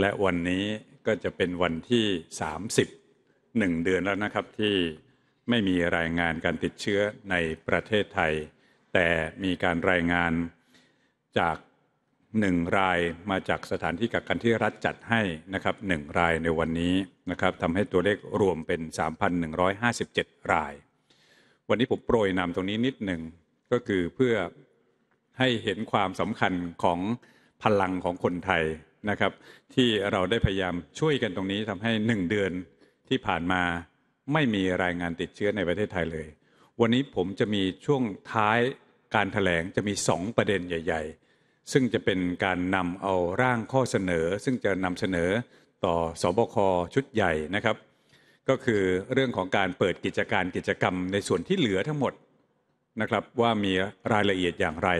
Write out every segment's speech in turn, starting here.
และวันนี้ก็จะเป็นวันที่30 1เดือนแล้วนะครับ ที่ไม่มีรายงานการติดเชื้อในประเทศไทย แต่มีการรายงานจากหนึ่งรายมาจากสถานที่กักกันที่รัฐจัดให้นะครับหนึ่งรายในวันนี้นะครับทำให้ตัวเลขรวมเป็น3,157 ราย วันนี้ผมโปรยนำตรงนี้นิดหนึ่งก็คือเพื่อให้เห็นความสำคัญของพลังของคนไทยนะครับที่เราได้พยายามช่วยกันตรงนี้ทำให้หนึ่งเดือนที่ผ่านมาไม่มีรายงานติดเชื้อในประเทศไทยเลย วันนี้ผมจะมีช่วงท้ายการถแถลงจะมี 2 ประเด็นใหญ่ ๆ ซึ่งจะเป็นการนำเอาร่างข้อเสนอ ซึ่งจะนำเสนอต่อสอบคชุดใหญ่นะครับก็คือเรื่องของการเปิดกิจการกิจกรรมในส่วนที่เหลือทั้งหมดนะครับว่ามีรายละเอียดอย่างไร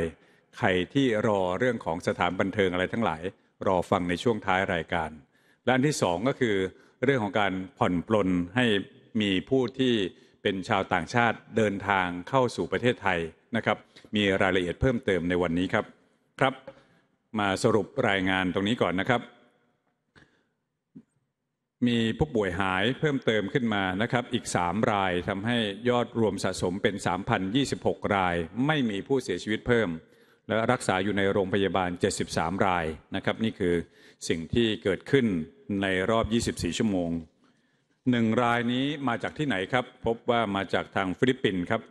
ใครที่รอเรื่องของสถานบันเทิงอะไรทั้งหลายรอฟังในช่วงท้ายรายการ และอันที่สองก็คือเรื่องของการผ่อนปลน ให้มีผู้ที่เป็นชาวต่างชาติเดินทางเข้าสู่ประเทศไทยนะครับ มีรายละเอียดเพิ่มเติมในวันนี้ครับ ครับ มาสรุปรายงานตรงนี้ก่อนนะครับ มีผู้ป่วยหายเพิ่มเติมขึ้นมานะครับ อีก 3 รายทำให้ยอดรวมสะสมเป็น 3,026 ราย ไม่มีผู้เสียชีวิตเพิ่มและรักษาอยู่ในโรงพยาบาล 73 รายนะครับ นี่คือสิ่งที่เกิดขึ้นในรอบ 24 ชั่วโมง หนึ่งรายนี้มาจากที่ไหนครับ พบว่ามาจากทางฟิลิปปินส์ครับ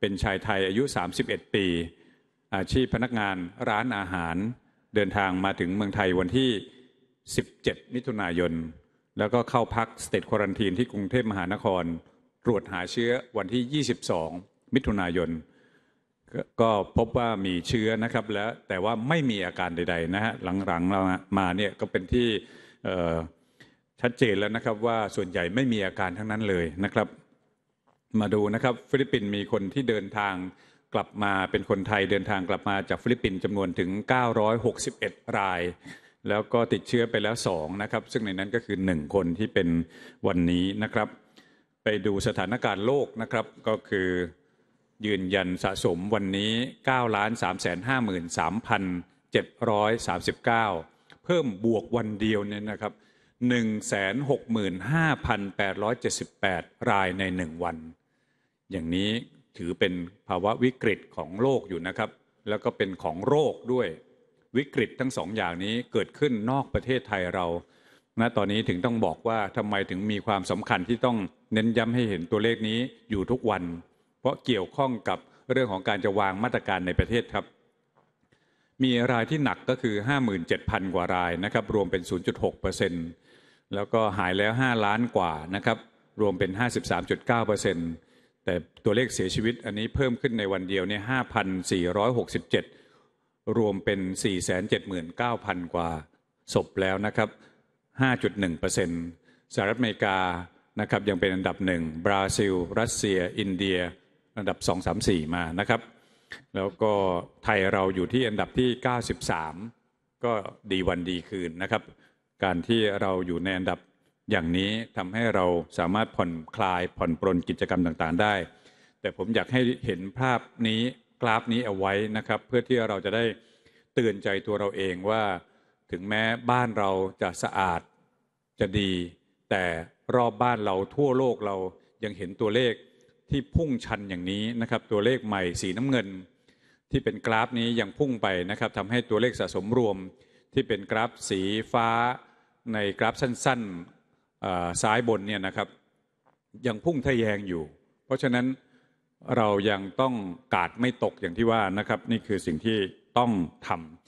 เป็นชายไทยอายุ 31 ปี อาชีพพนักงานร้านอาหาร เดินทางมาถึงเมืองไทยวันที่ 17 มิถุนายน แล้วก็เข้าพักสเตทควอรันทีนที่กรุงเทพมหานคร ตรวจหาเชื้อวันที่ 22 มิถุนายนก็พบว่ามีเชื้อนะครับแล้วแต่ว่าไม่มีอาการใดๆนะฮะหลังๆเรามาเนี่ยก็เป็นที่ชัดเจนแล้วนะครับ ว่าส่วนใหญ่ไม่มีอาการทั้งนั้นเลยนะครับ มาดูนะครับ ฟิลิปปินส์มีคนที่เดินทางกลับมาเป็นคนไทยเดินทางกลับมาจากฟิลิปปินส์จำนวนถึง 961 ราย แล้วก็ติดเชื้อไปแล้ว 2 นะครับ ซึ่งในนั้นก็คือ 1 คนที่เป็นวันนี้นะครับ ไปดูสถานการณ์โลกนะครับก็คือยืนยันสะสมวันนี้9ล้าน3 5 3 739 เพิ่มบวกวันเดียวเนี่ยนะครับ 165,878 รายใน 1 วัน อย่างนี้ถือเป็นภาวะวิกฤตของโลกอยู่นะครับ แล้วก็เป็นของโรคด้วยวิกฤตทั้งสองอย่างนี้เกิดขึ้นนอกประเทศไทยเรา ณตอนนี้ถึงต้องบอกว่าทำไมถึงมีความสำคัญที่ต้องเน้นย้ำให้เห็นตัวเลขนี้อยู่ทุกวันราะเกี่ยวข้องกับเรื่องของการจะวางมาตรการในประเทศครับ มีรายที่หนักก็คือ 57,000 กว่ารายนะครับรวมเป็น 0.6%แล้วก็หายแล้ว 5 ล้านกว่านะครับรวมเป็น 53.9%แต่ตัวเลขเสียชีวิตอันนี้เพิ่มขึ้นในวันเดียวเนี่ย5,467 รวมเป็น 479,000กว่าศพแล้วนะครับ5.1%สหรัฐอเมริกานะครับยังเป็นอันดับหนึ่งบราซิล รัสเซีย อินเดียอันดับ 234 มานะครับ แล้วก็ไทยเราอยู่ที่อันดับที่ 93 ก็ดีวันดีคืนนะครับ การที่เราอยู่ในอันดับอย่างนี้ทำให้เราสามารถผ่อนคลายผ่อนปรนกิจกรรมต่าง ๆได้ แต่ผมอยากให้เห็นภาพนี้กราฟนี้เอาไว้นะครับ เพื่อที่เราจะได้เตือนใจตัวเราเองว่าถึงแม้บ้านเราจะสะอาดจะดี แต่รอบบ้านเราทั่วโลกเรายังเห็นตัวเลขที่พุ่งชันอย่างนี้นะครับตัวเลขใหม่สีน้ำเงิน ที่เป็นกราฟนี้ยังพุ่งไปนะครับทำให้ตัวเลขสะสมรวมที่เป็นกราฟสีฟ้า ในกราฟสั้นๆซ้ายบนเนี่ยนะครับ ยังพุ่งทะแยงอยู่ เพราะฉะนั้นเรายังต้องกาดไม่ตกอย่างที่ว่านะครับนี่คือสิ่งที่ต้องทำ